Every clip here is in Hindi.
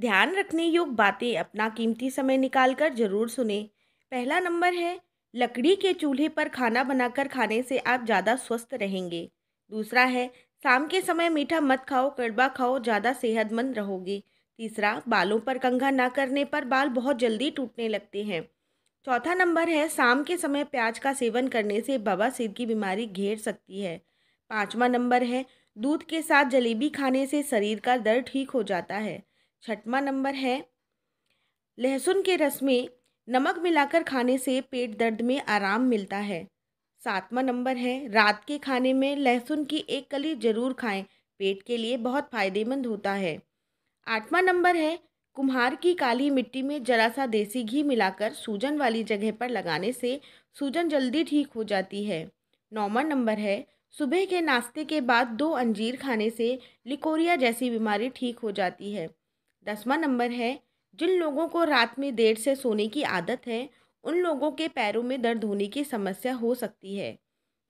ध्यान रखने योग्य बातें अपना कीमती समय निकालकर जरूर सुने पहला नंबर है लकड़ी के चूल्हे पर खाना बनाकर खाने से आप ज़्यादा स्वस्थ रहेंगे दूसरा है शाम के समय मीठा मत खाओ कड़वा खाओ ज़्यादा सेहतमंद रहोगे तीसरा बालों पर कंघा ना करने पर बाल बहुत जल्दी टूटने लगते हैं चौथा नंबर है शाम के समय प्याज का सेवन करने से बाबा सिर की बीमारी घेर सकती है पाँचवा नंबर है दूध के साथ जलेबी खाने से शरीर का दर्द ठीक हो जाता है छठवां नंबर है लहसुन के रस में नमक मिलाकर खाने से पेट दर्द में आराम मिलता है सातवां नंबर है रात के खाने में लहसुन की एक कली जरूर खाएं पेट के लिए बहुत फायदेमंद होता है आठवां नंबर है कुम्हार की काली मिट्टी में जरा सा देसी घी मिलाकर सूजन वाली जगह पर लगाने से सूजन जल्दी ठीक हो जाती है नौवा नंबर है सुबह के नाश्ते के बाद दो अंजीर खाने से लिकोरिया जैसी बीमारी ठीक हो जाती है दसवां नंबर है जिन लोगों को रात में देर से सोने की आदत है उन लोगों के पैरों में दर्द होने की समस्या हो सकती है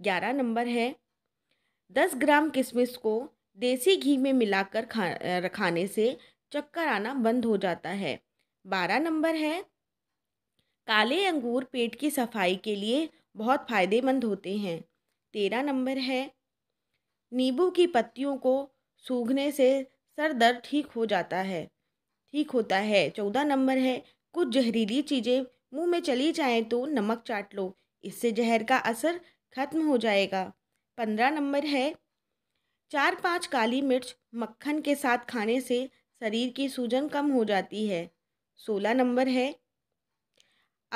ग्यारह नंबर है दस ग्राम किशमिश को देसी घी में मिलाकर खा खाने से चक्कर आना बंद हो जाता है बारह नंबर है काले अंगूर पेट की सफाई के लिए बहुत फ़ायदेमंद होते हैं तेरह नंबर है नींबू की पत्तियों को सूखने से सर दर्द ठीक हो जाता है ठीक होता है चौदह नंबर है कुछ जहरीली चीज़ें मुंह में चली जाएं तो नमक चाट लो इससे जहर का असर खत्म हो जाएगा पंद्रह नंबर है चार पांच काली मिर्च मक्खन के साथ खाने से शरीर की सूजन कम हो जाती है सोलह नंबर है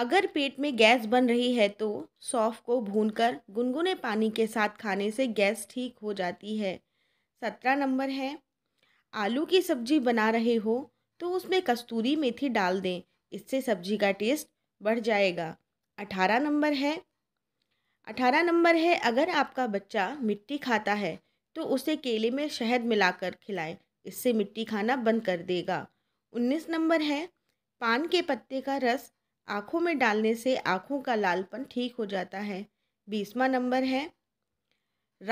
अगर पेट में गैस बन रही है तो सौफ को भूनकर गुनगुने पानी के साथ खाने से गैस ठीक हो जाती है सत्रह नंबर है आलू की सब्जी बना रहे हो तो उसमें कस्तूरी मेथी डाल दें इससे सब्जी का टेस्ट बढ़ जाएगा अठारह नंबर है अठारह नंबर है अगर आपका बच्चा मिट्टी खाता है तो उसे केले में शहद मिलाकर खिलाएं इससे मिट्टी खाना बंद कर देगा उन्नीस नंबर है पान के पत्ते का रस आँखों में डालने से आँखों का लालपन ठीक हो जाता है बीसवा नंबर है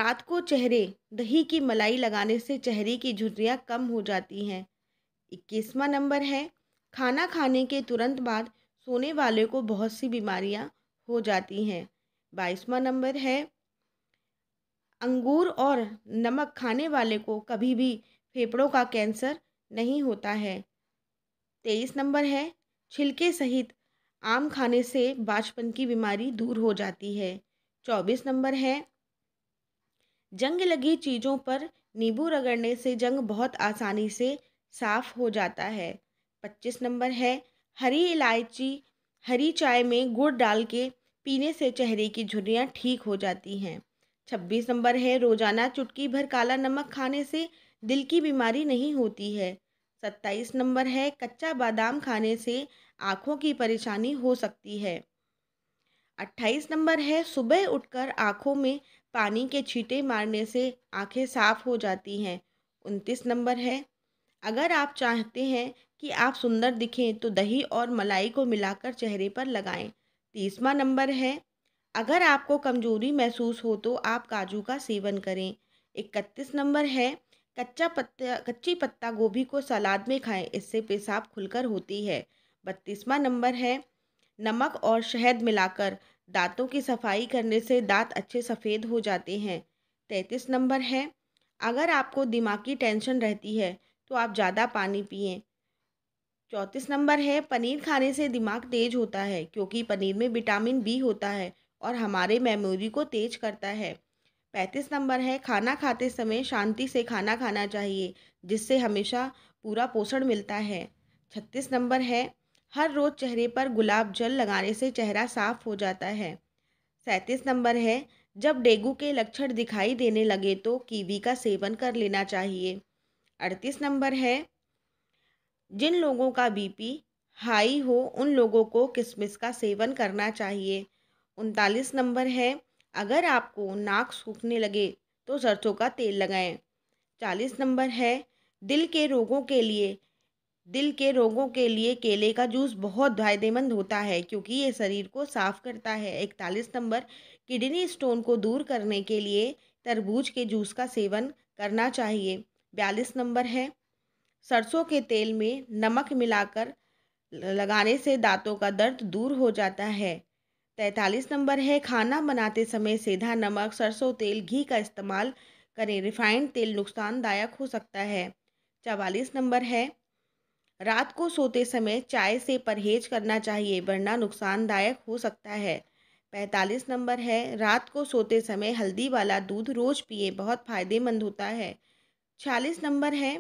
रात को चेहरे दही की मलाई लगाने से चेहरे की झुर्रियाँ कम हो जाती हैं इक्कीसवा नंबर है खाना खाने के तुरंत बाद सोने वाले को बहुत सी बीमारियाँ हो जाती हैं बाईसवा नंबर है अंगूर और नमक खाने वाले को कभी भी फेफड़ों का कैंसर नहीं होता है तेईस नंबर है छिलके सहित आम खाने से बाचपन की बीमारी दूर हो जाती है चौबीस नंबर है जंग लगी चीज़ों पर नींबू रगड़ने से जंग बहुत आसानी से साफ हो जाता है पच्चीस नंबर है हरी इलायची हरी चाय में गुड़ डाल के पीने से चेहरे की झुर्रियाँ ठीक हो जाती हैं छब्बीस नंबर है रोज़ाना चुटकी भर काला नमक खाने से दिल की बीमारी नहीं होती है सत्ताईस नंबर है कच्चा बादाम खाने से आँखों की परेशानी हो सकती है अट्ठाईस नंबर है सुबह उठकर आँखों में पानी के छींटे मारने से आँखें साफ हो जाती हैं उनतीस नंबर है अगर आप चाहते हैं कि आप सुंदर दिखें तो दही और मलाई को मिलाकर चेहरे पर लगाएं तीसवा नंबर है अगर आपको कमजोरी महसूस हो तो आप काजू का सेवन करें इकतीस नंबर है कच्चा पत्ता कच्ची पत्ता गोभी को सलाद में खाएं इससे पेशाब खुलकर होती है बत्तीसवा नंबर है नमक और शहद मिलाकर दांतों की सफाई करने से दांत अच्छे सफ़ेद हो जाते हैं तैंतीस नंबर है अगर आपको दिमागी टेंशन रहती है तो आप ज़्यादा पानी पिए चौंतीस नंबर है पनीर खाने से दिमाग तेज होता है क्योंकि पनीर में विटामिन बी होता है और हमारे मेमोरी को तेज करता है पैंतीस नंबर है खाना खाते समय शांति से खाना खाना चाहिए जिससे हमेशा पूरा पोषण मिलता है छत्तीस नंबर है हर रोज़ चेहरे पर गुलाब जल लगाने से चेहरा साफ हो जाता है सैंतीस नंबर है जब डेंगू के लक्षण दिखाई देने लगे तो कीवी का सेवन कर लेना चाहिए अड़तीस नंबर है जिन लोगों का बीपी हाई हो उन लोगों को किशमिश का सेवन करना चाहिए उनतालीस नंबर है अगर आपको नाक सूखने लगे तो सरसों का तेल लगाएं चालीस नंबर है दिल के रोगों के लिए दिल के रोगों के लिए केले का जूस बहुत फायदेमंद होता है क्योंकि ये शरीर को साफ करता है इकतालीस नंबर किडनी स्टोन को दूर करने के लिए तरबूज के जूस का सेवन करना चाहिए बयालीस नंबर है सरसों के तेल में नमक मिलाकर लगाने से दांतों का दर्द दूर हो जाता है तैंतालीस नंबर है खाना बनाते समय सीधा नमक सरसों तेल घी का इस्तेमाल करें रिफाइंड तेल नुकसानदायक हो सकता है चवालीस नंबर है रात को सोते समय चाय से परहेज करना चाहिए वरना नुकसानदायक हो सकता है पैंतालीस नंबर है रात को सोते समय हल्दी वाला दूध रोज़ पिए बहुत फ़ायदेमंद होता है छियालीस नंबर है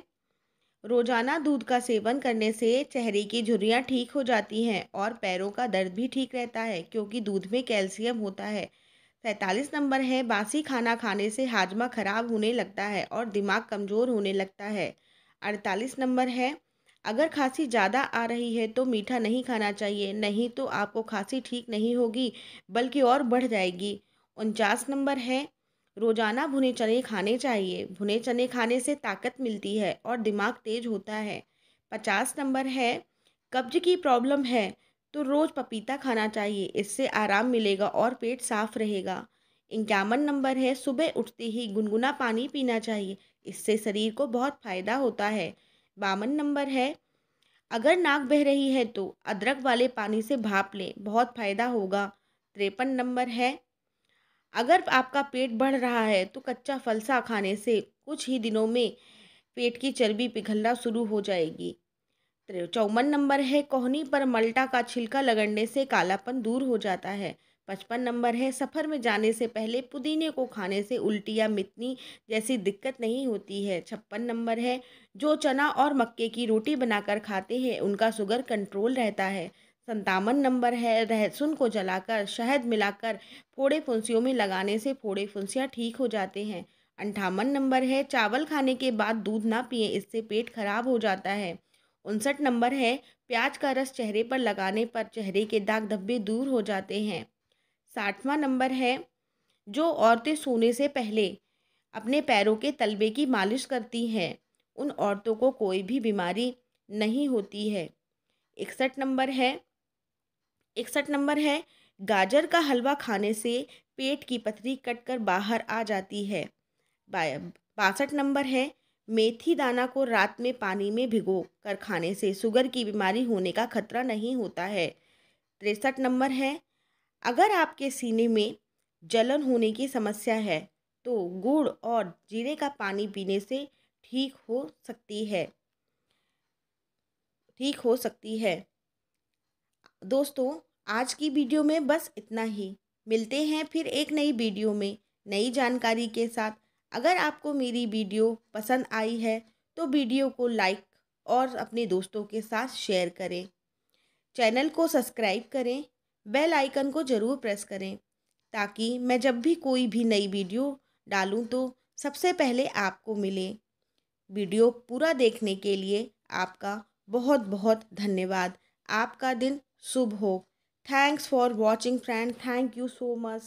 रोजाना दूध का सेवन करने से चेहरे की झुर्रियाँ ठीक हो जाती हैं और पैरों का दर्द भी ठीक रहता है क्योंकि दूध में कैल्शियम होता है सैंतालीस नंबर है बासी खाना खाने से हाजमा ख़राब होने लगता है और दिमाग कमज़ोर होने लगता है अड़तालीस नंबर है अगर खांसी ज़्यादा आ रही है तो मीठा नहीं खाना चाहिए नहीं तो आपको खांसी ठीक नहीं होगी बल्कि और बढ़ जाएगी उनचास नंबर है रोज़ाना भुने चने खाने चाहिए भुने चने खाने से ताकत मिलती है और दिमाग तेज होता है पचास नंबर है कब्ज की प्रॉब्लम है तो रोज़ पपीता खाना चाहिए इससे आराम मिलेगा और पेट साफ रहेगा इक्यावन नंबर है सुबह उठते ही गुनगुना पानी पीना चाहिए इससे शरीर को बहुत फ़ायदा होता है बावन नंबर है अगर नाक बह रही है तो अदरक वाले पानी से भाप लें बहुत फ़ायदा होगा तिरपन नंबर है अगर आपका पेट बढ़ रहा है तो कच्चा फलसा खाने से कुछ ही दिनों में पेट की चर्बी पिघलना शुरू हो जाएगी चौवन नंबर है कोहनी पर मल्टा का छिलका लगड़ने से कालापन दूर हो जाता है पचपन नंबर है सफ़र में जाने से पहले पुदीने को खाने से उल्टी या मितनी जैसी दिक्कत नहीं होती है छप्पन नंबर है जो चना और मक्के की रोटी बनाकर खाते हैं उनका शुगर कंट्रोल रहता है संतावन नंबर है लहसुन को जलाकर शहद मिलाकर फोड़े फुंसियों में लगाने से फोड़े फुंसियाँ ठीक हो जाते हैं अंठावन नंबर है चावल खाने के बाद दूध ना पिए इससे पेट खराब हो जाता है उनसठ नंबर है प्याज का रस चेहरे पर लगाने पर चेहरे के दाग धब्बे दूर हो जाते हैं साठवा नंबर है जो औरतें सोने से पहले अपने पैरों के तलबे की मालिश करती हैं उन औरतों को कोई भी बीमारी नहीं होती है इकसठ नंबर है इकसठ नंबर है गाजर का हलवा खाने से पेट की पथरी कट कर बाहर आ जाती है बासठ नंबर है मेथी दाना को रात में पानी में भिगो कर खाने से शुगर की बीमारी होने का खतरा नहीं होता है तिरसठ नंबर है अगर आपके सीने में जलन होने की समस्या है तो गुड़ और जीरे का पानी पीने से ठीक हो सकती है ठीक हो सकती है दोस्तों आज की वीडियो में बस इतना ही मिलते हैं फिर एक नई वीडियो में नई जानकारी के साथ अगर आपको मेरी वीडियो पसंद आई है तो वीडियो को लाइक और अपने दोस्तों के साथ शेयर करें चैनल को सब्सक्राइब करें बेल आइकन को ज़रूर प्रेस करें ताकि मैं जब भी कोई भी नई वीडियो डालूं तो सबसे पहले आपको मिले वीडियो पूरा देखने के लिए आपका बहुत बहुत धन्यवाद आपका दिन Subhog. Thanks for watching friend. Thank you so much.